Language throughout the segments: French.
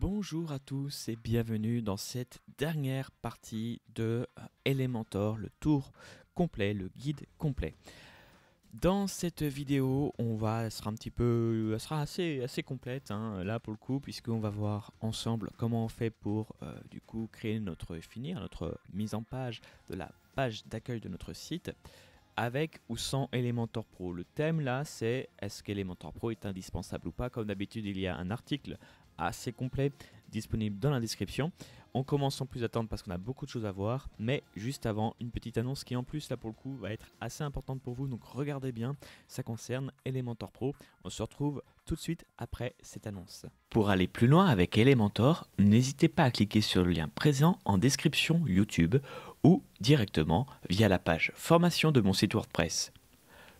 Bonjour à tous et bienvenue dans cette dernière partie de Elementor, le tour complet, le guide complet. Dans cette vidéo, on va, elle sera un petit peu, sera assez, assez complète hein, là pour le coup, puisqu'on va voir ensemble comment on fait pour euh, du coup créer notre, finir notre mise en page de la page d'accueil de notre site avec ou sans Elementor Pro. Le thème là, c'est est-ce qu'Elementor Pro est indispensable ou pas Comme d'habitude, il y a un article assez complet disponible dans la description. On commence sans plus attendre parce qu'on a beaucoup de choses à voir, mais juste avant, une petite annonce qui en plus là pour le coup va être assez importante pour vous, donc regardez bien, ça concerne Elementor Pro. On se retrouve tout de suite après cette annonce. Pour aller plus loin avec Elementor, n'hésitez pas à cliquer sur le lien présent en description YouTube ou directement via la page formation de mon site WordPress.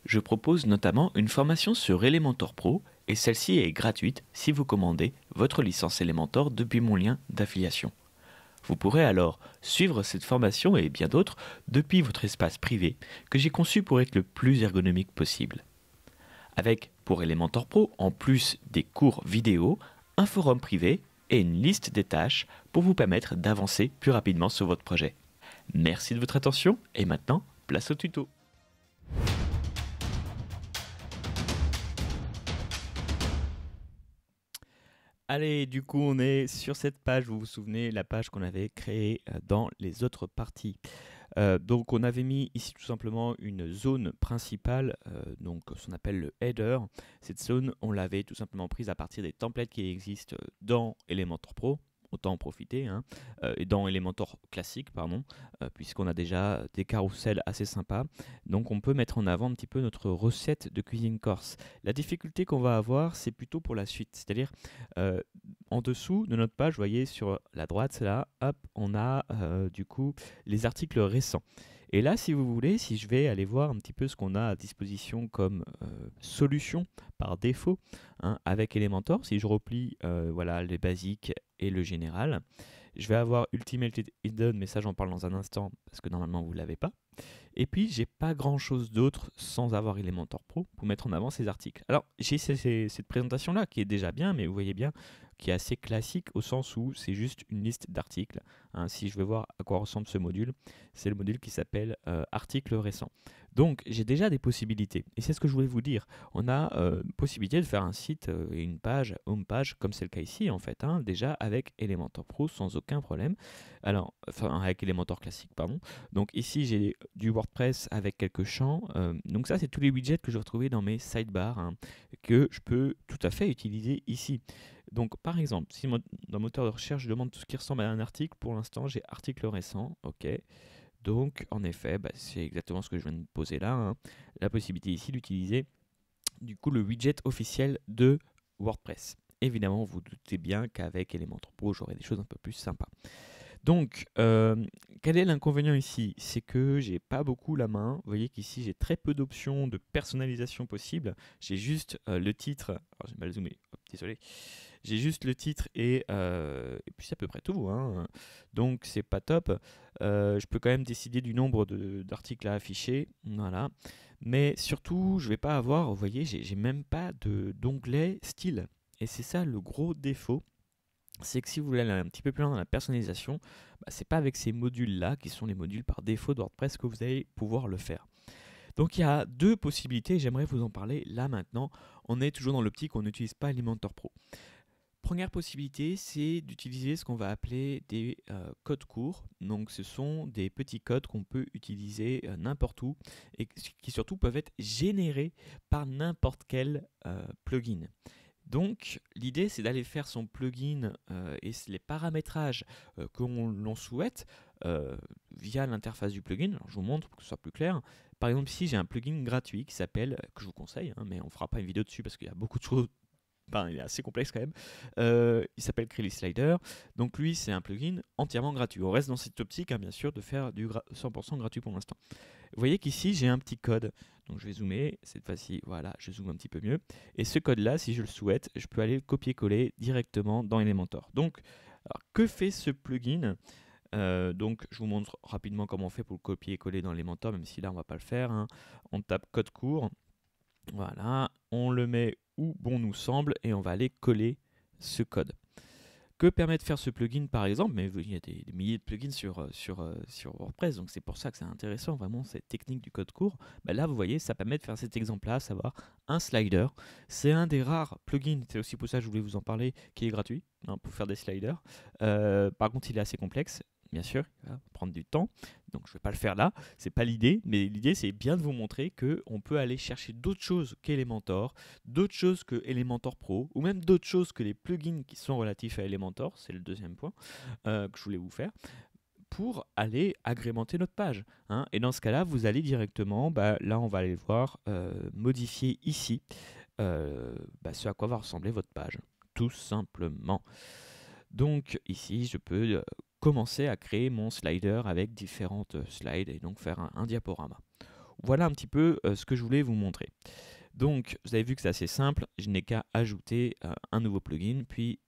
Je propose notamment une formation sur Elementor Pro et celle-ci est gratuite si vous commandez votre licence Elementor depuis mon lien d'affiliation. Vous pourrez alors suivre cette formation et bien d'autres depuis votre espace privé que j'ai conçu pour être le plus ergonomique possible. Avec pour Elementor Pro, en plus des cours vidéo, un forum privé et une liste des tâches pour vous permettre d'avancer plus rapidement sur votre projet. Merci de votre attention et maintenant, place au tuto. Allez, du coup, on est sur cette page, vous vous souvenez, la page qu'on avait créée euh, dans les autres parties. Euh, donc on avait mis ici tout simplement une zone principale, euh, donc donc qu'on appelle le header. Cette zone, on l'avait tout simplement prise à partir des templates qui existent dans Elementor Pro autant en profiter. Hein. Euh, et dans Elementor classique, pardon, euh, puisqu'on a déjà des carousels assez sympas. Donc on peut mettre en avant un petit peu notre recette de cuisine corse. La difficulté qu'on va avoir, c'est plutôt pour la suite. C'est-à-dire, euh, en dessous de notre page, vous voyez sur la droite, là, hop, on a du coup les articles récents. Et là, si vous voulez, si je vais aller voir un petit peu ce qu'on a à disposition comme euh, solution par défaut hein, avec Elementor, si je replie euh, voilà, les basiques et le général, je vais avoir Ultimate Hidden, mais ça j'en parle dans un instant parce que normalement vous ne l'avez pas. Et puis j'ai pas grand chose d'autre sans avoir Elementor Pro pour mettre en avant ces articles. Alors j'ai cette présentation là qui est déjà bien, mais vous voyez bien, qui est assez classique au sens où c'est juste une liste d'articles. Hein, si je veux voir à quoi ressemble ce module, c'est le module qui s'appelle articles euh, article récent. Donc j'ai déjà des possibilités et c'est ce que je voulais vous dire. On a euh, possibilité de faire un site euh, et une page, home page, comme c'est le cas ici en fait, hein, déjà avec Elementor Pro sans aucun problème. Alors, enfin avec Elementor classique, pardon. Donc ici j'ai du WordPress avec quelques champs. donc ça c'est tous les widgets que je vais retrouver dans mes sidebars hein, que je peux tout à fait utiliser ici. Donc, par exemple, si dans moteur de recherche, je demande tout ce qui ressemble à un article, pour l'instant, j'ai article récent, ok. Donc, en effet, bah, c'est exactement ce que je viens de poser là. Hein. La possibilité ici d'utiliser, du coup, le widget officiel de WordPress. Évidemment, vous, vous doutez bien qu'avec Elementor Pro, j'aurai des choses un peu plus sympas. Donc, euh, quel est l'inconvénient ici C'est que j'ai pas beaucoup la main. Vous voyez qu'ici, j'ai très peu d'options de personnalisation possible. J'ai juste euh, le titre. j'ai mal zoomé. désolé. J'ai juste le titre euh, et, puis c'est à peu près tout. Hein. Donc, c'est pas top. je peux quand même décider du nombre d'articles à afficher. Voilà. Mais surtout, je vais pas avoir. Vous voyez, j'ai même pas d'onglet style. Et c'est ça le gros défaut c'est que si vous voulez aller un petit peu plus loin dans la personnalisation, bah, ce n'est pas avec ces modules-là, qui sont les modules par défaut de WordPress, que vous allez pouvoir le faire. Donc il y a deux possibilités, j'aimerais vous en parler là maintenant. On est toujours dans l'optique, on n'utilise pas Elementor Pro. Première possibilité, c'est d'utiliser ce qu'on va appeler des euh, codes courts. Donc ce sont des petits codes qu'on peut utiliser euh, n'importe où et qui surtout peuvent être générés par n'importe quel euh, plugin. Donc l'idée c'est d'aller faire son plugin euh, et les paramétrages euh, que l'on souhaite euh, via l'interface du plugin. je vous montre pour que ce soit plus clair. Par exemple ici j'ai un plugin gratuit qui s'appelle, que je vous conseille, hein, mais on ne fera pas une vidéo dessus parce qu'il y a beaucoup de choses Enfin, il est assez complexe quand même. il s'appelle krilly Slider. Donc lui, c'est un plugin entièrement gratuit. On reste dans cette optique, hein, bien sûr, de faire du 100% gratuit pour l'instant. Vous voyez qu'ici, j'ai un petit code. Donc je vais zoomer, cette fois-ci, voilà, je zoome un petit peu mieux. Et ce code-là, si je le souhaite, je peux aller le copier-coller directement dans Elementor. Donc, que fait ce plugin euh, donc je vous montre rapidement comment on fait pour le copier coller dans Elementor, même si là on va pas le faire. Hein. On tape code court, voilà, on le met où bon nous semble et on va aller coller ce code. Que permet de faire ce plugin par exemple Mais il y a des, milliers de plugins sur, euh, euh, sur, WordPress, donc c'est pour ça que c'est intéressant vraiment cette technique du code court. Bah, là, vous voyez, ça permet de faire cet exemple-là, à savoir un slider. C'est un des rares plugins, c'est aussi pour ça que je voulais vous en parler, qui est gratuit hein, pour faire des sliders. Euh, par contre, il est assez complexe bien sûr, hein, prendre du temps. Donc je ne vais pas le faire là, Ce n'est pas l'idée, mais l'idée c'est bien de vous montrer que on peut aller chercher d'autres choses qu'Elementor, d'autres choses que Elementor Pro, ou même d'autres choses que les plugins qui sont relatifs à Elementor, c'est le deuxième point euh, que je voulais vous faire, pour aller agrémenter notre page. Hein. Et dans ce cas-là, vous allez directement, bah, là on va aller voir, euh, modifier ici euh, bah, ce à quoi va ressembler votre page, tout simplement. Donc ici, je peux commencer à créer mon slider avec différentes euh, slides et donc faire un, diaporama. Voilà un petit peu euh, ce que je voulais vous montrer. Donc, vous avez vu que c'est assez simple, je n'ai qu'à ajouter euh, un nouveau plugin, puis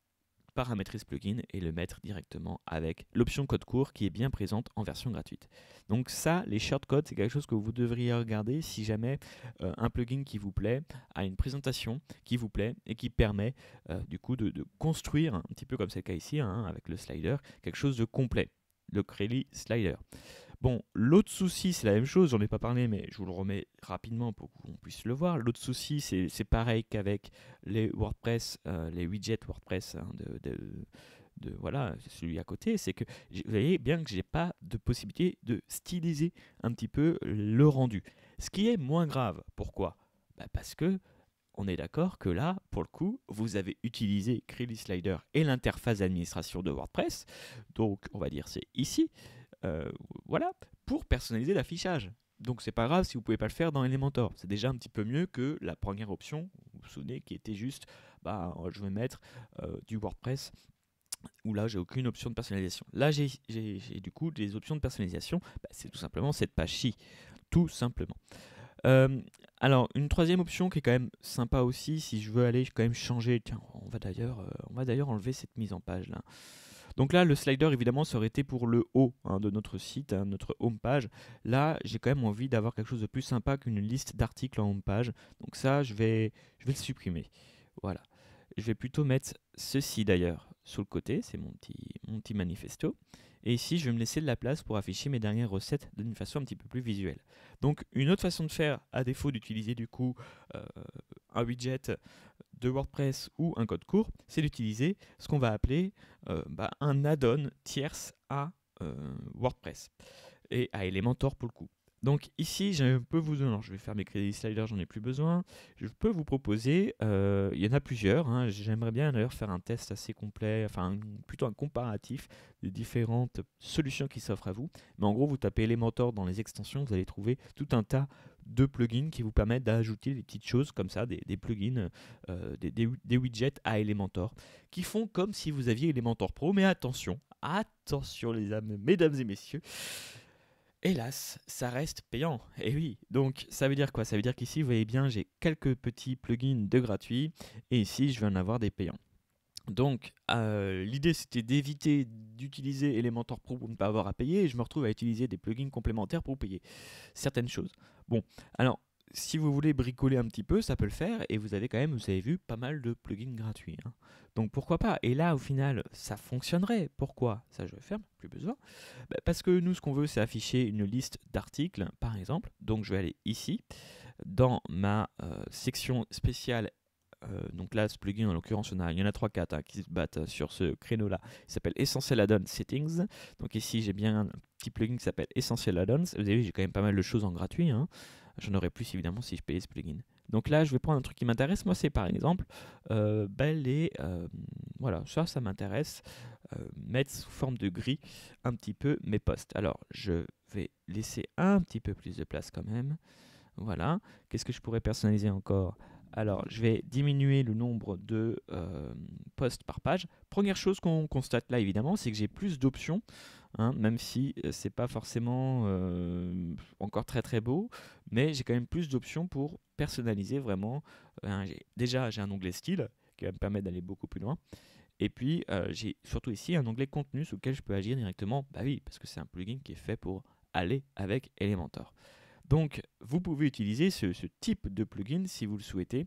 paramétrer ce plugin et le mettre directement avec l'option code court qui est bien présente en version gratuite. Donc ça, les shortcodes, c'est quelque chose que vous devriez regarder si jamais euh, un plugin qui vous plaît a une présentation qui vous plaît et qui permet euh, du coup de, construire, un petit peu comme c'est le cas ici hein, avec le slider, quelque chose de complet, le Crelly Slider. Bon, l'autre souci, c'est la même chose, j'en ai pas parlé, mais je vous le remets rapidement pour qu'on puisse le voir. L'autre souci, c'est pareil qu'avec les WordPress, euh, les widgets WordPress hein, de, de, voilà, celui à côté, c'est que vous voyez bien que j'ai pas de possibilité de styliser un petit peu le rendu. Ce qui est moins grave. Pourquoi bah, Parce que on est d'accord que là, pour le coup, vous avez utilisé Creely Slider et l'interface d'administration de WordPress. Donc, on va dire c'est ici. Euh, voilà, pour personnaliser l'affichage. Donc c'est pas grave si vous pouvez pas le faire dans Elementor. C'est déjà un petit peu mieux que la première option, vous vous souvenez, qui était juste, bah, oh, je vais mettre euh, du WordPress où là j'ai aucune option de personnalisation. Là j'ai du coup des options de personnalisation, bah, c'est tout simplement cette page ci tout simplement. Euh, alors une troisième option qui est quand même sympa aussi, si je veux aller quand même changer, tiens on va d'ailleurs on va d'ailleurs enlever cette mise en page là. Donc là, le slider, évidemment, ça aurait été pour le haut hein, de notre site, hein, notre home page. Là, j'ai quand même envie d'avoir quelque chose de plus sympa qu'une liste d'articles en home page. Donc ça, je vais, je vais le supprimer. Voilà. Je vais plutôt mettre ceci d'ailleurs sur le côté, c'est mon petit, mon petit manifesto. Et ici, je vais me laisser de la place pour afficher mes dernières recettes d'une façon un petit peu plus visuelle. Donc, une autre façon de faire, à défaut d'utiliser du coup euh, un widget de WordPress ou un code court, c'est d'utiliser ce qu'on va appeler euh, bah, un add-on tierce à euh, WordPress et à Elementor pour le coup. Donc ici, je peux vous... je vais faire mes crédits sliders, j'en ai plus besoin. Je peux vous proposer, euh, il y en a plusieurs, hein. j'aimerais bien d'ailleurs faire un test assez complet, enfin plutôt un comparatif des différentes solutions qui s'offrent à vous. Mais en gros, vous tapez Elementor dans les extensions, vous allez trouver tout un tas de plugins qui vous permettent d'ajouter des petites choses comme ça, des, plugins, euh, des, widgets à Elementor, qui font comme si vous aviez Elementor Pro. Mais attention, attention les mesdames et messieurs, Hélas, ça reste payant. Et eh oui, donc ça veut dire quoi Ça veut dire qu'ici, vous voyez bien, j'ai quelques petits plugins de gratuit et ici, je vais en avoir des payants. Donc euh, l'idée c'était d'éviter d'utiliser Elementor Pro pour ne pas avoir à payer et je me retrouve à utiliser des plugins complémentaires pour payer certaines choses. Bon, alors si vous voulez bricoler un petit peu, ça peut le faire et vous avez quand même, vous avez vu, pas mal de plugins gratuits. Hein. Donc pourquoi pas Et là, au final, ça fonctionnerait. Pourquoi Ça, je faire, plus besoin. Bah, parce que nous, ce qu'on veut, c'est afficher une liste d'articles, par exemple. Donc je vais aller ici, dans ma euh, section spéciale. Euh, donc là, ce plugin, en l'occurrence, il y en a 3-4 hein, qui se battent euh, sur ce créneau-là. Il s'appelle Essential Add-on Settings. Donc ici, j'ai bien un petit plugin qui s'appelle Essential add Vous avez vu, j'ai quand même pas mal de choses en gratuit. Hein. J'en aurais plus évidemment si je payais ce plugin. Donc là, je vais prendre un truc qui m'intéresse. Moi, c'est par exemple euh, euh voilà, ça, ça m'intéresse. Euh, mettre sous forme de gris un petit peu mes postes. Alors, je vais laisser un petit peu plus de place quand même. Voilà. Qu'est-ce que je pourrais personnaliser encore Alors, je vais diminuer le nombre de euh, postes par page. Première chose qu'on constate là, évidemment, c'est que j'ai plus d'options Hein, même si euh, c'est pas forcément euh, encore très très beau, mais j'ai quand même plus d'options pour personnaliser vraiment. Euh, déjà, j'ai un onglet style qui va me permettre d'aller beaucoup plus loin. Et puis, j'ai surtout ici un onglet contenu sous lequel je peux agir directement. Bah oui, parce que c'est un plugin qui est fait pour aller avec Elementor. Donc, vous pouvez utiliser ce type de plugin si vous le souhaitez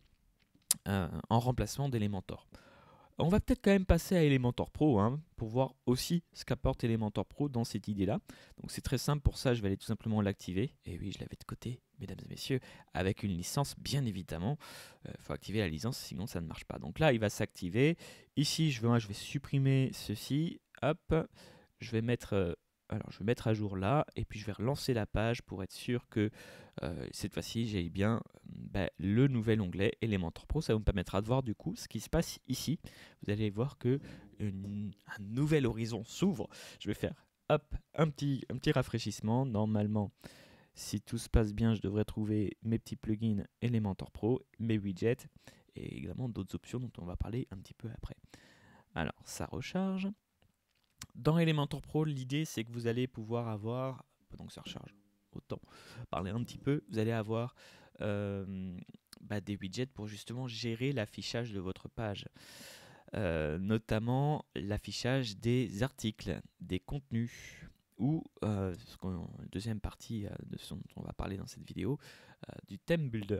en remplacement d'Elementor. On va peut-être quand même passer à Elementor Pro hein, pour voir aussi ce qu'apporte Elementor Pro dans cette idée-là. Donc c'est très simple, pour ça je vais aller tout simplement l'activer. Et oui, je l'avais de côté, mesdames et messieurs, avec une licence bien évidemment. Il euh, faut activer la licence sinon ça ne marche pas. Donc là il va s'activer. Ici je vais, je vais supprimer ceci. Hop, je vais mettre euh, alors je vais mettre à jour là et puis je vais relancer la page pour être sûr que euh, cette fois-ci j'ai bien mmh, bah, le nouvel onglet Elementor Pro. Ça vous permettra de voir du coup ce qui se passe ici. Vous allez voir que un nouvel horizon s'ouvre. Je vais faire hop, un petit, un petit rafraîchissement. Normalement, si tout se passe bien, je devrais trouver mes petits plugins Elementor Pro, mes widgets et également d'autres options dont on va parler un petit peu après. Alors ça recharge. Dans Elementor Pro, l'idée c'est que vous allez pouvoir avoir, pendant ça recharge, autant parler un petit peu, vous allez avoir euh, bah, des widgets pour justement gérer l'affichage de votre page. Euh, notamment l'affichage des articles, des contenus, ou, la euh, deuxième partie de ce dont on va parler dans cette vidéo, du Theme builder.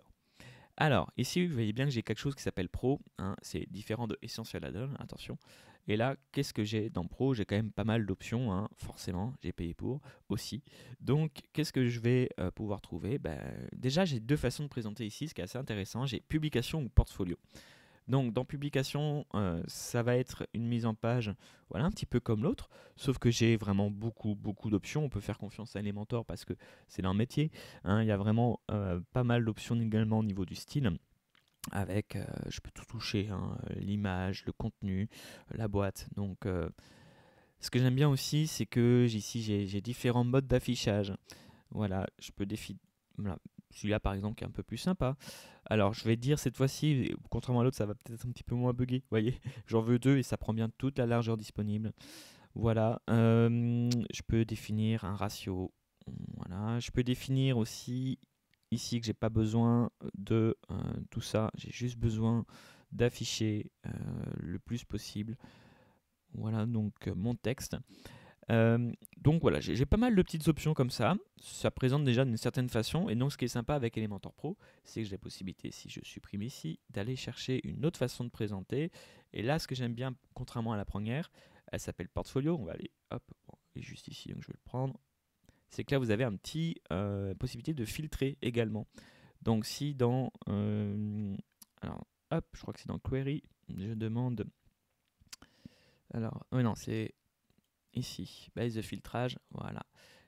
Alors, ici, vous voyez bien que j'ai quelque chose qui s'appelle Pro. Hein, c'est différent de Essential add attention. Et là, qu'est-ce que j'ai dans Pro J'ai quand même pas mal d'options, hein, forcément, j'ai payé pour aussi. Donc, qu'est-ce que je vais euh, pouvoir trouver ben, Déjà, j'ai deux façons de présenter ici, ce qui est assez intéressant. J'ai publication ou portfolio. Donc dans publication, euh, ça va être une mise en page, voilà, un petit peu comme l'autre, sauf que j'ai vraiment beaucoup, beaucoup d'options. On peut faire confiance à Elementor parce que c'est leur métier. Hein. Il y a vraiment euh, pas mal d'options également au niveau du style avec, euh, je peux tout toucher, hein, l'image, le contenu, la boîte. Donc, euh, ce que j'aime bien aussi, c'est que ici j'ai différents modes d'affichage. Voilà, je peux définir. Celui-là, par exemple, qui est un peu plus sympa. Alors, je vais dire cette fois-ci, contrairement à l'autre, ça va peut-être un petit peu moins bugger. voyez, j'en veux deux et ça prend bien toute la largeur disponible. Voilà, euh, je peux définir un ratio. Voilà, je peux définir aussi que j'ai pas besoin de euh, tout ça. J'ai juste besoin d'afficher euh, le plus possible. Voilà donc euh, mon texte. donc voilà, j'ai pas mal de petites options comme ça. Ça présente déjà d'une certaine façon. Et donc ce qui est sympa avec Elementor Pro, c'est que j'ai la possibilité, si je supprime ici, d'aller chercher une autre façon de présenter. Et là, ce que j'aime bien, contrairement à la première, elle s'appelle Portfolio. On va aller, hop, et juste ici, donc je vais le prendre c'est que là, vous avez un petit euh, possibilité de filtrer également. Donc, si dans. Euh, alors, hop, je crois que c'est dans Query, je demande. Alors, oui, non, c'est ici, base de filtrage, voilà.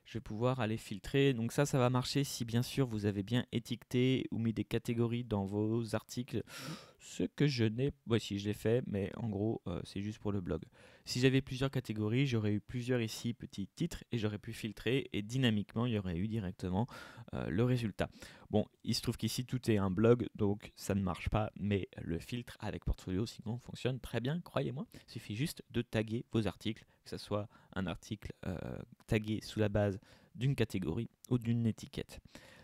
Je vais pouvoir aller filtrer. Donc ça, ça va marcher si bien sûr vous avez bien étiqueté ou mis des catégories dans vos articles. Mmh. Ce que je n'ai, voici, si je l'ai fait, mais en gros, euh, c'est juste pour le blog. Si j'avais plusieurs catégories, j'aurais eu plusieurs ici petits titres et j'aurais pu filtrer et dynamiquement, il y aurait eu directement euh, le résultat. Bon, il se trouve qu'ici tout est un blog, donc ça ne marche pas, mais le filtre avec portfolio sinon fonctionne très bien, croyez-moi. Il suffit juste de taguer vos articles, que ce soit un article euh, tagué sous la base d'une catégorie ou d'une étiquette.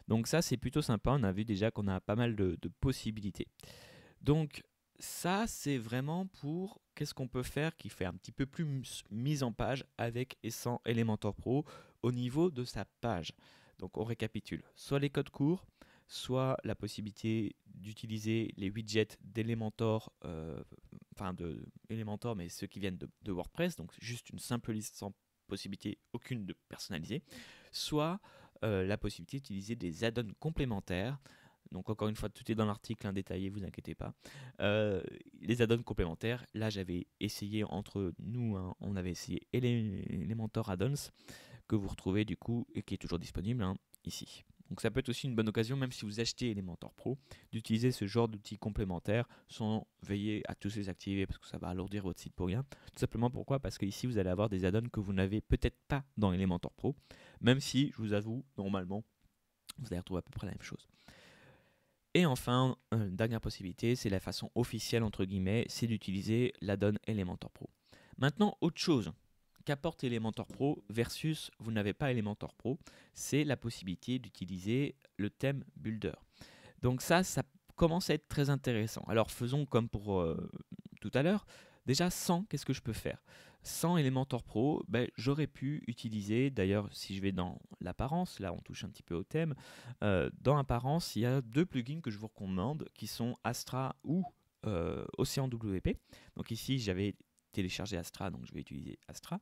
Donc ça, c'est plutôt sympa. On a vu déjà qu'on a pas mal de, de possibilités. Donc ça, c'est vraiment pour qu'est-ce qu'on peut faire qui fait un petit peu plus mise en page avec et sans Elementor Pro au niveau de sa page. Donc on récapitule, soit les codes courts, soit la possibilité d'utiliser les widgets d'Elementor, euh, enfin d'Elementor, mais ceux qui viennent de, WordPress, donc juste une simple liste sans possibilité aucune de personnaliser, soit euh, la possibilité d'utiliser des add-ons complémentaires donc encore une fois, tout est dans l'article, hein, détaillé, vous inquiétez pas. Euh, les add-ons complémentaires, là j'avais essayé entre nous, hein, on avait essayé Elementor add-ons, que vous retrouvez du coup, et qui est toujours disponible hein, ici. Donc ça peut être aussi une bonne occasion, même si vous achetez Elementor Pro, d'utiliser ce genre d'outils complémentaires sans veiller à tous les activer parce que ça va alourdir votre site pour rien. Tout simplement pourquoi Parce que ici vous allez avoir des add-ons que vous n'avez peut-être pas dans Elementor Pro, même si je vous avoue, normalement, vous allez retrouver à peu près la même chose. Et enfin, euh, dernière possibilité, c'est la façon officielle, entre guillemets, c'est d'utiliser la donne Elementor Pro. Maintenant, autre chose qu'apporte Elementor Pro versus vous n'avez pas Elementor Pro, c'est la possibilité d'utiliser le thème Builder. Donc ça, ça commence à être très intéressant. Alors faisons comme pour euh, tout à l'heure. Déjà, sans, qu'est-ce que je peux faire sans Elementor Pro, ben, j'aurais pu utiliser, d'ailleurs si je vais dans l'apparence, là on touche un petit peu au thème, euh, dans l'apparence il y a deux plugins que je vous recommande qui sont Astra ou euh, WP. Donc ici j'avais téléchargé Astra, donc je vais utiliser Astra.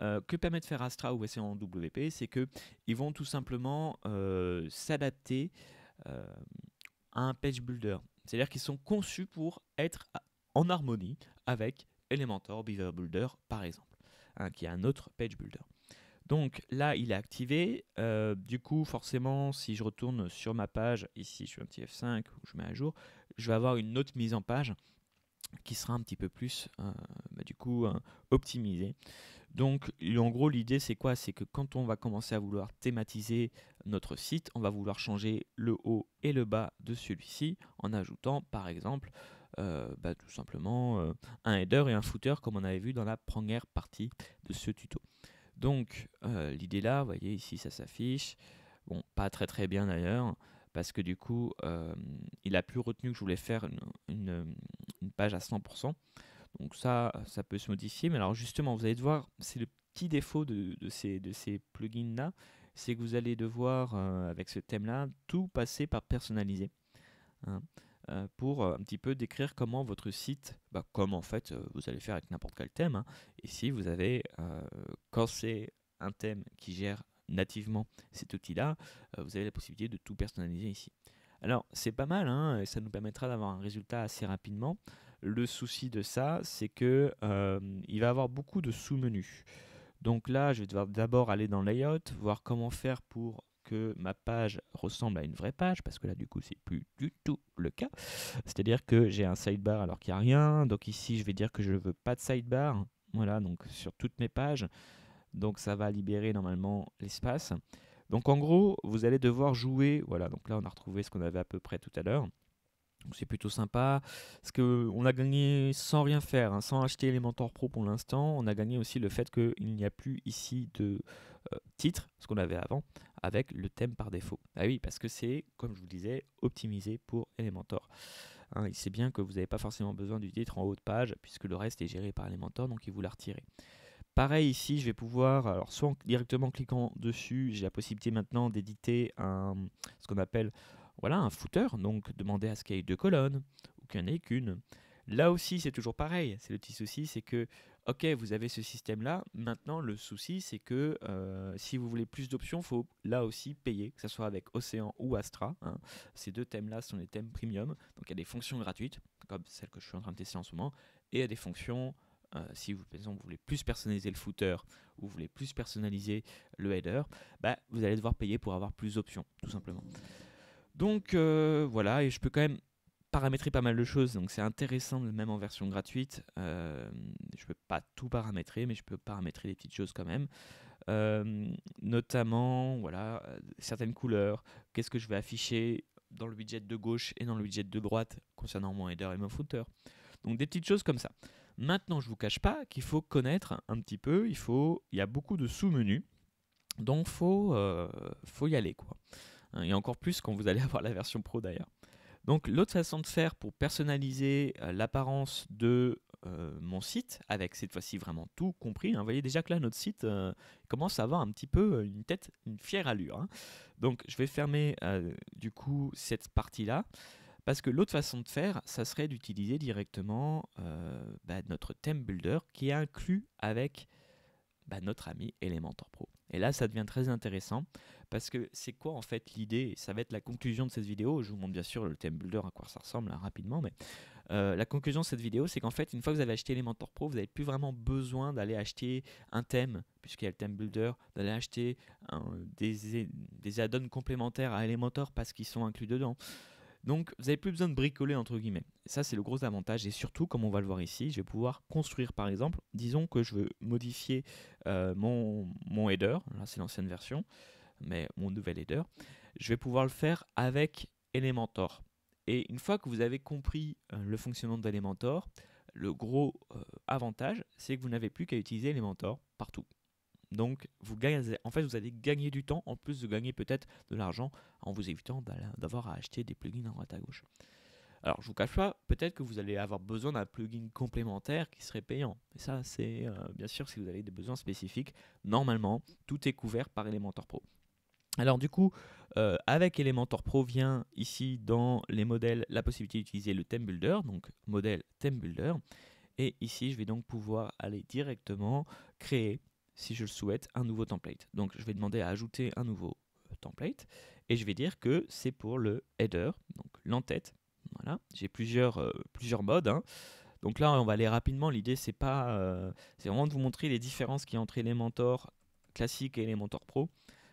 Euh, que permet de faire Astra ou Ocean WP C'est que ils vont tout simplement euh, s'adapter à un page builder. C'est-à-dire qu'ils sont conçus pour être en harmonie avec Elementor, Beaver Builder par exemple, hein, qui est un autre page builder. Donc là, il est activé. Euh, du coup, forcément, si je retourne sur ma page, ici, je suis un petit F5, je mets à jour, je vais avoir une autre mise en page qui sera un petit peu plus, euh, bah, du coup, euh, optimisée. Donc, en gros, l'idée, c'est quoi C'est que quand on va commencer à vouloir thématiser notre site, on va vouloir changer le haut et le bas de celui-ci en ajoutant, par exemple, euh, bah, tout simplement euh, un header et un footer comme on avait vu dans la première partie de ce tuto. Donc euh, l'idée là, vous voyez ici ça s'affiche, bon pas très très bien d'ailleurs, parce que du coup, il a plus retenu que je voulais faire une, page à 100%. Donc ça, ça peut se modifier. Mais alors justement, vous allez devoir, c'est le petit défaut de, ces, de ces plugins-là, c'est que vous allez devoir, avec ce thème-là, tout passer par personnaliser. Hein. Euh, pour euh, un petit peu décrire comment votre site, bah, comme en fait euh, vous allez faire avec n'importe quel thème. Hein, et si vous avez, quand c'est un thème qui gère nativement cet outil-là, vous avez la possibilité de tout personnaliser ici. Alors c'est pas mal, hein, et ça nous permettra d'avoir un résultat assez rapidement. Le souci de ça, c'est que euh, il va avoir beaucoup de sous-menus. Donc là, je vais d'abord aller dans Layout, voir comment faire pour que ma page ressemble à une vraie page, parce que là du coup c'est plus du tout le cas. C'est-à-dire que j'ai un sidebar alors qu'il n'y a rien, donc ici je vais dire que je veux pas de sidebar, voilà, donc sur toutes mes pages, donc ça va libérer normalement l'espace. Donc en gros, vous allez devoir jouer, voilà, donc là on a retrouvé ce qu'on avait à peu près tout à l'heure. donc C'est plutôt sympa, parce qu'on a gagné sans rien faire, hein, sans acheter Elementor Pro pour l'instant. On a gagné aussi le fait qu'il n'y a plus ici de euh, titre, ce qu'on avait avant avec le thème par défaut. Ah oui, parce que c'est, comme je vous disais, optimisé pour Elementor. il hein, sait bien que vous n'avez pas forcément besoin du titre en haut de page, puisque le reste est géré par Elementor, donc il vous l'a retiré. Pareil ici, je vais pouvoir, alors soit directement en cliquant dessus, j'ai la possibilité maintenant d'éditer un, ce qu'on appelle voilà, un footer, donc demander à ce qu'il y ait deux colonnes, ou qu'il n'y en ait qu'une. Là aussi, c'est toujours pareil. C'est le petit souci, c'est que ok, vous avez ce système-là. Maintenant, le souci, c'est que euh, si vous voulez plus d'options, il faut là aussi payer, que ce soit avec Océan ou Astra. Hein. Ces deux thèmes-là sont des thèmes premium. Donc, il y a des fonctions gratuites, comme celle que je suis en train de tester en ce moment, et il y a des fonctions. Euh, si vous, par exemple, vous voulez plus personnaliser le footer ou vous voulez plus personnaliser le header, bah, vous allez devoir payer pour avoir plus d'options, tout simplement. Donc euh, voilà, et je peux quand même paramétrer pas mal de choses, donc c'est intéressant même en version gratuite. Euh, je peux pas tout paramétrer, mais je peux paramétrer des petites choses quand même. Euh, notamment, voilà, euh, certaines couleurs, qu'est-ce que je vais afficher dans le widget de gauche et dans le widget de droite concernant mon header et mon footer. Donc des petites choses comme ça. Maintenant, je vous cache pas qu'il faut connaître un petit peu, il, faut, il y a beaucoup de sous-menus, donc faut, euh, faut y aller quoi. a hein, encore plus quand vous allez avoir la version pro d'ailleurs. Donc l'autre façon de faire pour personnaliser euh, l'apparence de euh, mon site, avec cette fois-ci vraiment tout compris, hein, vous voyez déjà que là notre site euh, commence à avoir un petit peu une tête, une fière allure. Hein. Donc je vais fermer du coup cette partie-là. Parce que l'autre façon de faire, ça serait d'utiliser directement bah, notre theme builder qui est inclus avec bah, notre ami Elementor Pro. Et là, ça devient très intéressant parce que c'est quoi en fait l'idée Ça va être la conclusion de cette vidéo. Je vous montre bien sûr le thème builder à quoi ça ressemble hein, rapidement, mais euh, la conclusion de cette vidéo, c'est qu'en fait, une fois que vous avez acheté Elementor Pro, vous n'avez plus vraiment besoin d'aller acheter un thème, puisqu'il y a le thème builder, d'aller acheter des add-ons complémentaires à Elementor parce qu'ils sont inclus dedans. Donc vous n'avez plus besoin de bricoler entre guillemets. Ça c'est le gros avantage et surtout comme on va le voir ici, je vais pouvoir construire par exemple, disons que je veux modifier euh, mon, mon header, là c'est l'ancienne version, mais mon nouvel header, je vais pouvoir le faire avec Elementor. Et une fois que vous avez compris euh, le fonctionnement d'Elementor, le gros euh, avantage c'est que vous n'avez plus qu'à utiliser Elementor partout. Donc, vous gagnez, en fait, vous allez gagner du temps en plus de gagner peut-être de l'argent en vous évitant d'avoir à acheter des plugins en droite à gauche. Alors, je vous cache pas, peut-être que vous allez avoir besoin d'un plugin complémentaire qui serait payant. Et ça, c'est euh, bien sûr si vous avez des besoins spécifiques. Normalement, tout est couvert par Elementor Pro. Alors du coup, euh, avec Elementor Pro vient ici dans les modèles la possibilité d'utiliser le theme builder, donc modèle theme builder. Et ici, je vais donc pouvoir aller directement créer si je le souhaite, un nouveau template. Donc je vais demander à ajouter un nouveau euh, template et je vais dire que c'est pour le header, donc l'entête. Voilà, j'ai plusieurs, euh, plusieurs modes. Hein. Donc là, on va aller rapidement. L'idée, c'est pas, euh, c'est vraiment de vous montrer les différences qu'il y a entre Elementor classique et Elementor Pro.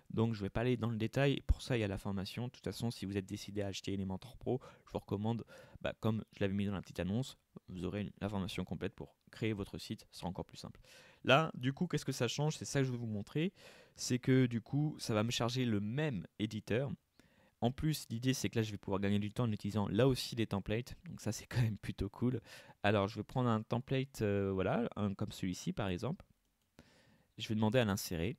Donc je ne vais pas aller dans le détail, pour ça il y a la formation. De toute façon, si vous êtes décidé à acheter Elementor Pro, je vous recommande, bah, comme je l'avais mis dans la petite annonce, vous aurez la formation complète pour créer votre site, ce sera encore plus simple. Là, du coup, qu'est-ce que ça change C'est ça que je vais vous montrer. C'est que du coup, ça va me charger le même éditeur. En plus, l'idée, c'est que là, je vais pouvoir gagner du temps en utilisant là aussi des templates. Donc ça, c'est quand même plutôt cool. Alors, je vais prendre un template, euh, voilà, comme celui-ci, par exemple. Je vais demander à l'insérer.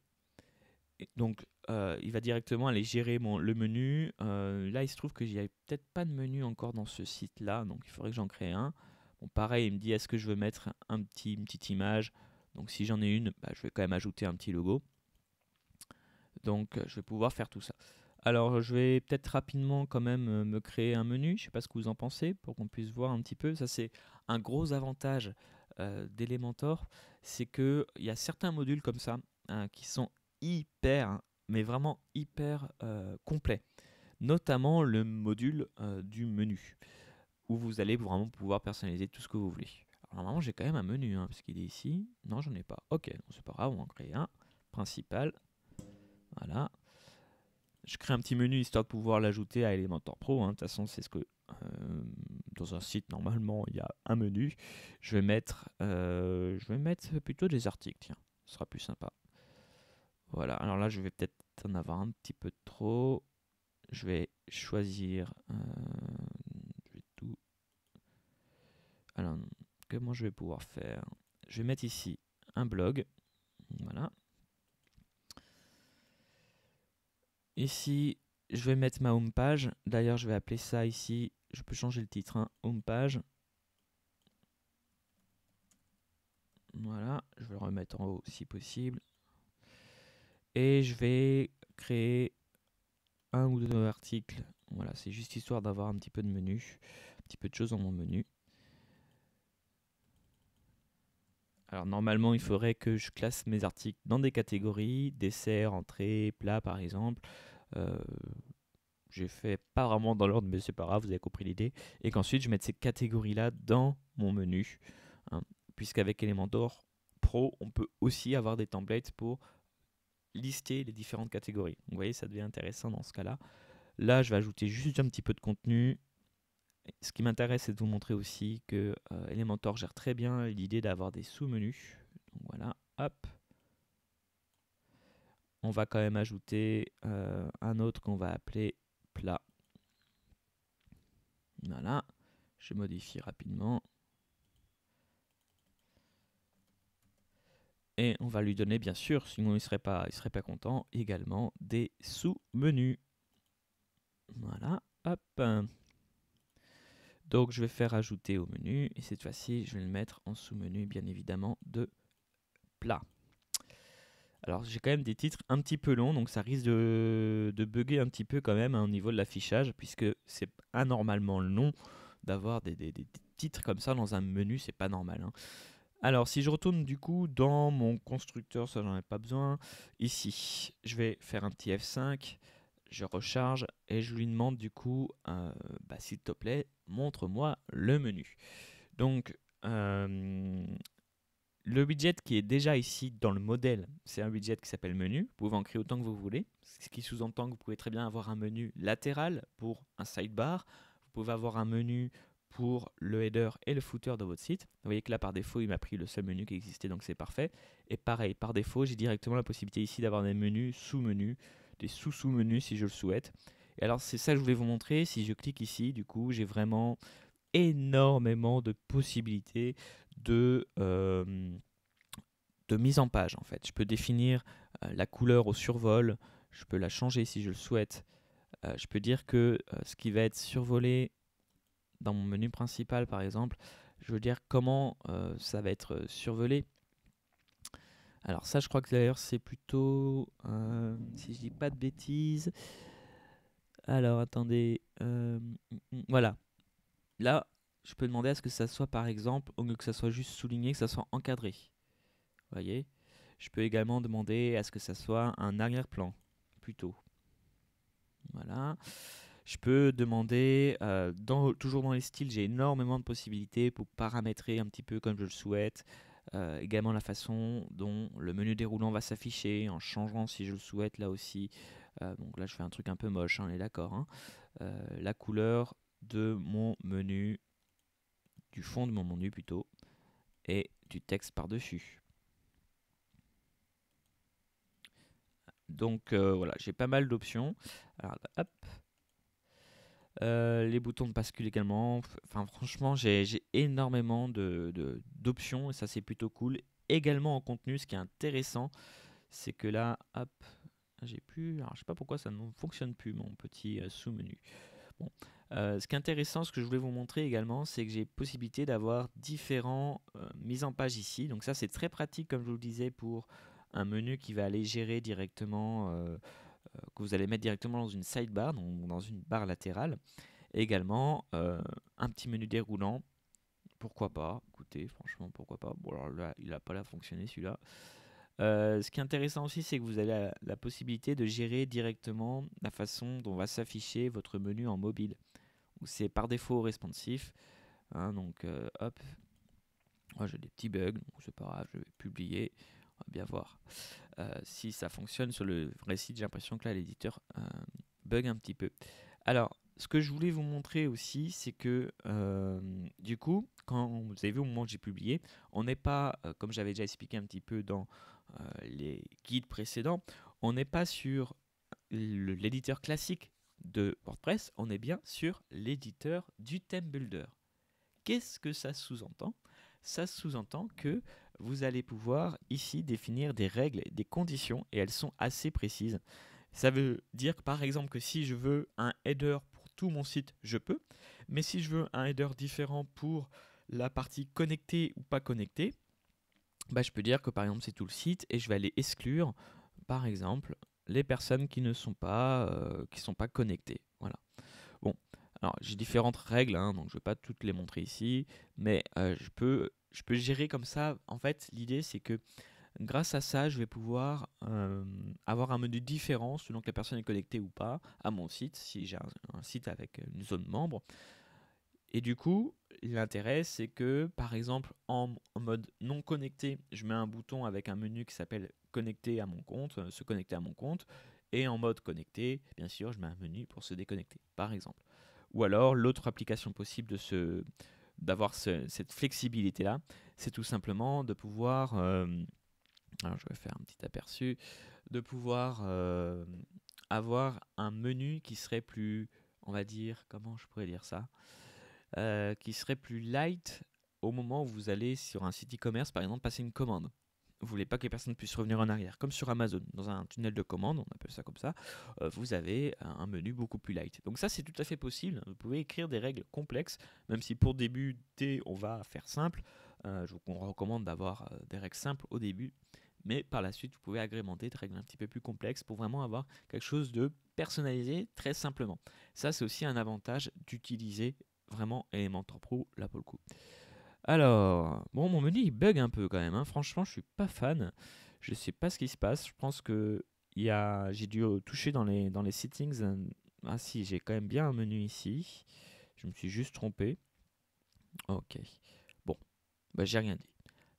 Donc, euh, il va directement aller gérer le menu. Euh, là, il se trouve que j'y a peut-être pas de menu encore dans ce site-là, donc il faudrait que j'en crée un. Bon, pareil, il me dit est-ce que je veux mettre un petit, une petite image donc si j'en ai une, bah, je vais quand même ajouter un petit logo. Donc euh, je vais pouvoir faire tout ça. Alors je vais peut-être rapidement quand même euh, me créer un menu, je ne sais pas ce que vous en pensez, pour qu'on puisse voir un petit peu. Ça c'est un gros avantage euh, d'Elementor, c'est qu'il y a certains modules comme ça hein, qui sont hyper, mais vraiment hyper complets. Notamment le module du menu, où vous allez vraiment pouvoir personnaliser tout ce que vous voulez normalement, j'ai quand même un menu, hein, parce qu'il est ici. Non, j'en ai pas. Ok, c'est pas grave, on va en créer un. Principal. Voilà. Je crée un petit menu histoire de pouvoir l'ajouter à Elementor Pro. Hein. De toute façon, c'est ce que euh, dans un site normalement il y a un menu. Je vais mettre, euh, je vais mettre plutôt des articles. Tiens, ce sera plus sympa. Voilà. Alors là, je vais peut-être en avoir un petit peu trop. Je vais choisir. Euh, je vais tout. Alors, comment je vais pouvoir faire Je vais mettre ici un blog. Voilà. Ici, je vais mettre ma home page. D'ailleurs, je vais appeler ça ici. Je peux changer le titre, hein. home page. Voilà, je vais le remettre en haut si possible. Et je vais créer un ou deux articles. Voilà, c'est juste histoire d'avoir un petit peu de menu, un petit peu de choses dans mon menu. Alors normalement, il faudrait que je classe mes articles dans des catégories, dessert, entrée, plat, par exemple. Euh, j'ai fait pas vraiment dans l'ordre, mais c'est pas grave, vous avez compris l'idée. Et qu'ensuite, je mette ces catégories-là dans mon menu. Hein. Puisqu'avec Elementor Pro, on peut aussi avoir des templates pour lister les différentes catégories. vous voyez, ça devient intéressant dans ce cas-là. Là, je vais ajouter juste un petit peu de contenu ce qui m'intéresse, c'est de vous montrer aussi que euh, Elementor gère très bien l'idée d'avoir des sous-menus. voilà, hop. On va quand même ajouter euh, un autre qu'on va appeler plat. Voilà, je modifie rapidement. Et on va lui donner, bien sûr, sinon il ne serait, pas, il serait pas content, également des sous-menus. Voilà, hop. Donc je vais faire ajouter au menu et cette fois-ci je vais le mettre en sous-menu bien évidemment de plat. Alors j'ai quand même des titres un petit peu longs donc ça risque de, bugger un petit peu quand même hein, au niveau de l'affichage puisque c'est anormalement long d'avoir des, titres comme ça dans un menu, c'est pas normal. Hein. Alors, si je retourne du coup dans mon constructeur, ça j'en ai pas besoin. Ici, je vais faire un petit F5, je recharge et je lui demande du coup, euh, bah, s'il te plaît, montre-moi le menu. Donc, euh, le widget qui est déjà ici dans le modèle, c'est un widget qui s'appelle menu. Vous pouvez en créer autant que vous voulez, ce qui sous-entend que vous pouvez très bien avoir un menu latéral pour un sidebar. Vous pouvez avoir un menu pour le header et le footer de votre site. Vous voyez que là, par défaut, il m'a pris le seul menu qui existait, donc c'est parfait. Et pareil, par défaut, j'ai directement la possibilité ici d'avoir des menus, sous-menus, des sous-sous-menus si je le souhaite. Et alors c'est ça que je voulais vous montrer. Si je clique ici, du coup, j'ai vraiment énormément de possibilités de, euh, mise en page en fait. Je peux définir euh, la couleur au survol, je peux la changer si je le souhaite. Euh, je peux dire que ce qui va être survolé dans mon menu principal par exemple, je veux dire comment ça va être survolé. Alors ça je crois que d'ailleurs c'est plutôt, si je dis pas de bêtises, alors, attendez. Euh, mm, mm, voilà. Là, je peux demander à ce que ça soit, par exemple, au lieu que ça soit juste souligné, que ça soit encadré. Vous voyez Je peux également demander à ce que ça soit un arrière-plan, plutôt. Voilà. Je peux demander, euh, toujours dans les styles, j'ai énormément de possibilités pour paramétrer un petit peu comme je le souhaite. Euh, également la façon dont le menu déroulant va s'afficher, en changeant si je le souhaite là aussi euh, donc là, je fais un truc un peu moche, hein, on est d'accord. Hein. Euh, la couleur de mon menu, du fond de mon menu plutôt, et du texte par-dessus. Donc euh, voilà, j'ai pas mal d'options. Euh, les boutons de bascule également. Enfin, franchement, j'ai énormément d'options de, et ça, c'est plutôt cool. Également en contenu, ce qui est intéressant, c'est que là, hop, j'ai plus. je sais pas pourquoi ça ne fonctionne plus mon petit euh, sous-menu. Euh, ce qui est intéressant, ce que je voulais vous montrer également, c'est que j'ai possibilité d'avoir différents euh, mises en page ici. Donc ça, c'est très pratique, comme je vous le disais, pour un menu qui va aller gérer directement, que vous allez mettre directement dans une sidebar, donc dans une barre latérale. également, un petit menu déroulant pourquoi pas Écoutez, franchement, pourquoi pas Bon, alors là, il n'a pas la fonctionné celui-là. Euh, ce qui est intéressant aussi, c'est que vous avez la, possibilité de gérer directement la façon dont va s'afficher votre menu en mobile. C'est par défaut responsif. Hein, donc, euh, hop. Moi, j'ai des petits bugs, donc c'est pas grave, je vais publier. On va bien voir euh, si ça fonctionne sur le vrai site. J'ai l'impression que là, l'éditeur bug un petit peu. Alors, ce que je voulais vous montrer aussi, c'est que du coup, quand vous avez vu au moment où j'ai publié, on n'est pas, comme j'avais déjà expliqué un petit peu dans euh, les guides précédents, on n'est pas sur l'éditeur classique de WordPress, on est bien sur l'éditeur du theme builder. Qu'est-ce que ça sous-entend Ça sous-entend que vous allez pouvoir ici définir des règles, des conditions, et elles sont assez précises. Ça veut dire par exemple que si je veux un header pour tout mon site, je peux, mais si je veux un header différent pour la partie connectée ou pas connectée, bah, je peux dire que par exemple c'est tout le site et je vais aller exclure par exemple les personnes qui ne sont pas, euh, qui sont pas connectées. Voilà. Bon, alors j'ai différentes règles, hein, donc je ne vais pas toutes les montrer ici, mais euh, je, peux, je peux gérer comme ça. En fait, l'idée c'est que grâce à ça, je vais pouvoir euh, avoir un menu différent selon que la personne est connectée ou pas à mon site, si j'ai un, site avec une zone membre. Et du coup, l'intérêt, c'est que, par exemple, en, mode non connecté, je mets un bouton avec un menu qui s'appelle connecter à mon compte, euh, se connecter à mon compte. Et en mode connecté, bien sûr, je mets un menu pour se déconnecter, par exemple. Ou alors, l'autre application possible de d'avoir cette flexibilité-là, c'est tout simplement de pouvoir... Euh, alors, je vais faire un petit aperçu. De pouvoir euh, avoir un menu qui serait plus, on va dire, comment je pourrais dire ça euh, qui serait plus light au moment où vous allez sur un site e-commerce, par exemple, passer une commande. Vous voulez pas que les personnes puissent revenir en arrière, comme sur Amazon, dans un tunnel de commande, on appelle ça comme ça, euh, vous avez un menu beaucoup plus light. Donc ça, c'est tout à fait possible. Vous pouvez écrire des règles complexes, même si pour débuter, on va faire simple. On euh, je vous recommande d'avoir des règles simples au début, mais par la suite, vous pouvez agrémenter des règles un petit peu plus complexes pour vraiment avoir quelque chose de personnalisé très simplement. Ça, c'est aussi un avantage d'utiliser vraiment Elementor Pro, là pour le coup. Alors, bon, mon menu il bug un peu quand même. Hein. Franchement, je suis pas fan. Je sais pas ce qui se passe. Je pense que y a... j'ai dû euh, toucher dans les, dans les settings. Hein. Ah si, j'ai quand même bien un menu ici. Je me suis juste trompé. Ok. Bon, bah, j'ai rien dit.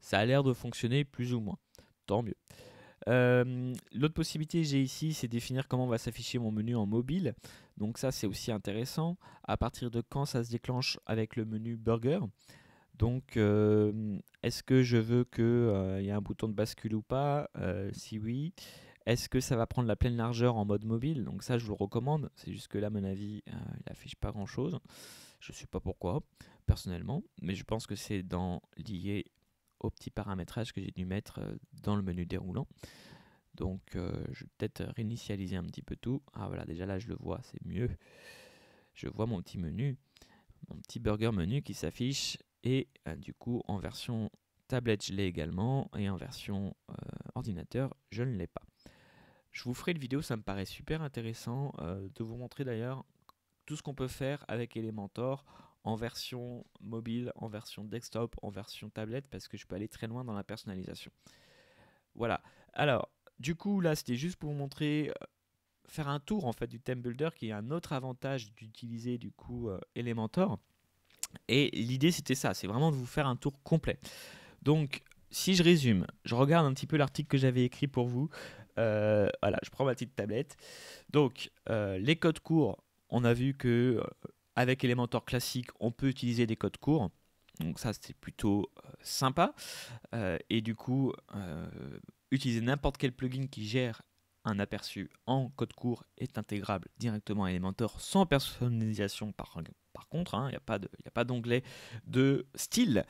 Ça a l'air de fonctionner plus ou moins. Tant mieux. L'autre possibilité que j'ai ici, c'est définir comment va s'afficher mon menu en mobile. Donc ça, c'est aussi intéressant. À partir de quand ça se déclenche avec le menu burger donc, est-ce que je veux qu'il euh, y ait un bouton de bascule ou pas euh, Si oui, est-ce que ça va prendre la pleine largeur en mode mobile Donc ça, je vous le recommande. C'est juste que là, à mon avis, euh, il affiche pas grand-chose. Je ne sais pas pourquoi, personnellement. Mais je pense que c'est dans lié au petit paramétrage que j'ai dû mettre euh, dans le menu déroulant. Donc euh, je vais peut-être réinitialiser un petit peu tout. Ah voilà, déjà là je le vois, c'est mieux. Je vois mon petit menu, mon petit burger menu qui s'affiche. Et euh, du coup, en version tablette, je l'ai également. Et en version ordinateur, je ne l'ai pas. Je vous ferai une vidéo, ça me paraît super intéressant de vous montrer d'ailleurs tout ce qu'on peut faire avec Elementor en version mobile, en version desktop, en version tablette, parce que je peux aller très loin dans la personnalisation. Voilà. Alors, du coup, là, c'était juste pour vous montrer, euh, faire un tour en fait du theme builder, qui est un autre avantage d'utiliser du coup euh, Elementor. Et l'idée, c'était ça, c'est vraiment de vous faire un tour complet. Donc, si je résume, je regarde un petit peu l'article que j'avais écrit pour vous. Euh, voilà, je prends ma petite tablette. Donc, les codes courts, on a vu que avec Elementor classique, on peut utiliser des codes courts. Donc ça, c'est plutôt euh, sympa. Euh, et du coup, euh, utiliser n'importe quel plugin qui gère un aperçu en code court est intégrable directement à Elementor sans personnalisation par, contre. Hein. Il n'y a pas d'onglet de, style.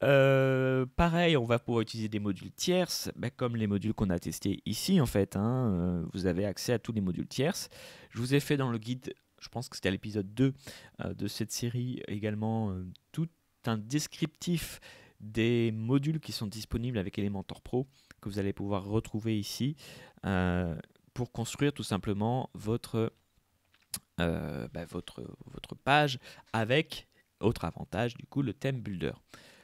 pareil, on va pouvoir utiliser des modules tierces, bah, comme les modules qu'on a testés ici en fait. Hein. vous avez accès à tous les modules tierces. Je vous ai fait dans le guide je pense que c'était à l'épisode 2 euh, de cette série, également euh, tout un descriptif des modules qui sont disponibles avec Elementor Pro que vous allez pouvoir retrouver ici euh, pour construire tout simplement votre, bah, votre, votre page avec, autre avantage du coup, le Theme builder.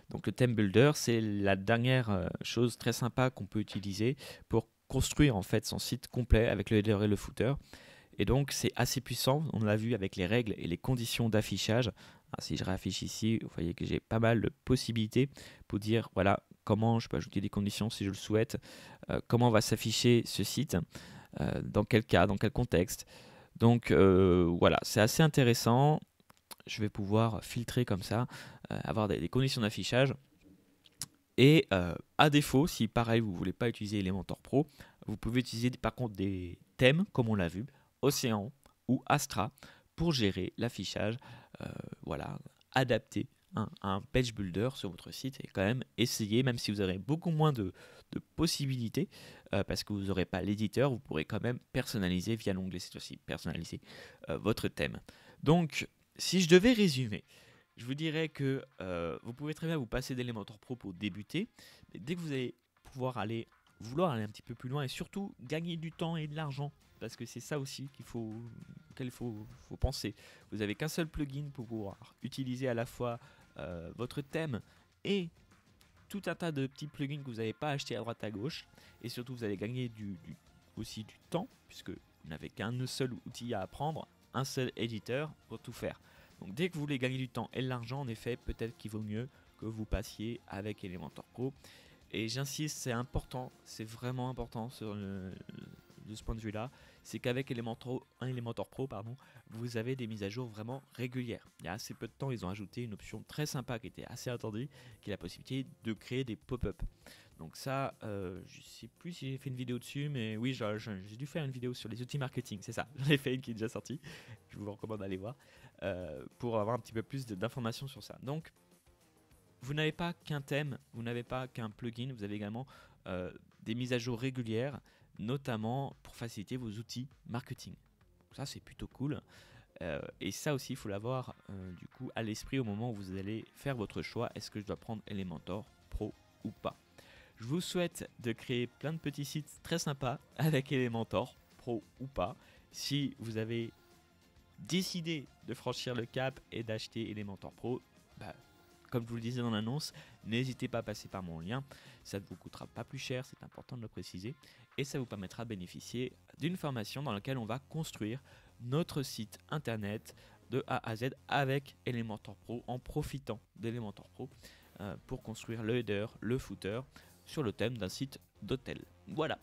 Donc le Theme builder, c'est la dernière chose très sympa qu'on peut utiliser pour construire en fait son site complet avec le header et le footer. Et donc c'est assez puissant, on l'a vu avec les règles et les conditions d'affichage. Ah, si je réaffiche ici, vous voyez que j'ai pas mal de possibilités pour dire voilà comment je peux ajouter des conditions si je le souhaite, euh, comment va s'afficher ce site, euh, dans quel cas, dans quel contexte. Donc euh, voilà, c'est assez intéressant. Je vais pouvoir filtrer comme ça, avoir des, des conditions d'affichage. Et à défaut, si pareil vous ne voulez pas utiliser Elementor Pro, vous pouvez utiliser par contre des thèmes comme on l'a vu. Océan ou Astra pour gérer l'affichage euh, voilà, adapté hein, un page builder sur votre site et quand même essayer, même si vous aurez beaucoup moins de, possibilités, euh, parce que vous n'aurez pas l'éditeur, vous pourrez quand même personnaliser via l'onglet cette fois-ci, personnaliser euh, votre thème. Donc, si je devais résumer, je vous dirais que vous pouvez très bien vous passer d'Elementor Pro pour débuter, mais dès que vous allez pouvoir aller vouloir aller un petit peu plus loin et surtout gagner du temps et de l'argent parce que c'est ça aussi qu'il faut, qu'elle faut, penser. Vous avez qu'un seul plugin pour pouvoir utiliser à la fois euh, votre thème et tout un tas de petits plugins que vous n'avez pas acheté à droite à gauche. Et surtout, vous allez gagner du, aussi du temps, puisque vous n'avez qu'un seul outil à apprendre, un seul éditeur pour tout faire. Donc dès que vous voulez gagner du temps et de l'argent, en effet, peut-être qu'il vaut mieux que vous passiez avec Elementor Pro. Et j'insiste, c'est important, c'est vraiment important sur le, ce point de vue-là, c'est qu'avec Elementor, hein, Elementor Pro, pardon, vous avez des mises à jour vraiment régulières. Il y a assez peu de temps, ils ont ajouté une option très sympa qui était assez attendue, qui est la possibilité de créer des pop-up. Donc ça, euh, je sais plus si j'ai fait une vidéo dessus, mais oui, j'ai dû faire une vidéo sur les outils marketing, c'est ça. J'en ai fait une qui est déjà sortie, je vous recommande d'aller voir, euh, pour avoir un petit peu plus d'informations sur ça. Donc, vous n'avez pas qu'un thème, vous n'avez pas qu'un plugin, vous avez également euh, des mises à jour régulières notamment pour faciliter vos outils marketing. Ça, c'est plutôt cool. Euh, et ça aussi, il faut l'avoir euh, du coup à l'esprit au moment où vous allez faire votre choix. Est-ce que je dois prendre Elementor Pro ou pas Je vous souhaite de créer plein de petits sites très sympas avec Elementor Pro ou pas. Si vous avez décidé de franchir le cap et d'acheter Elementor Pro, bah, comme je vous le disais dans l'annonce, n'hésitez pas à passer par mon lien. Ça ne vous coûtera pas plus cher, c'est important de le préciser. Et ça vous permettra de bénéficier d'une formation dans laquelle on va construire notre site internet de A à Z avec Elementor Pro en profitant d'Elementor Pro euh, pour construire le header, le footer sur le thème d'un site d'hôtel. Voilà.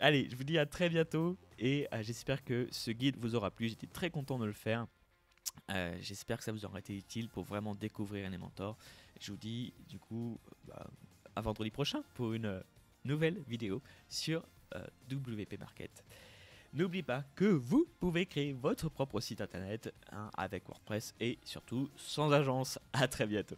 Allez, je vous dis à très bientôt et euh, j'espère que ce guide vous aura plu. J'étais très content de le faire. Euh, j'espère que ça vous aura été utile pour vraiment découvrir Elementor. Je vous dis du coup bah, à vendredi prochain pour une euh, nouvelle vidéo sur euh, WP Market. N'oubliez pas que vous pouvez créer votre propre site internet hein, avec WordPress et surtout sans agence. A très bientôt.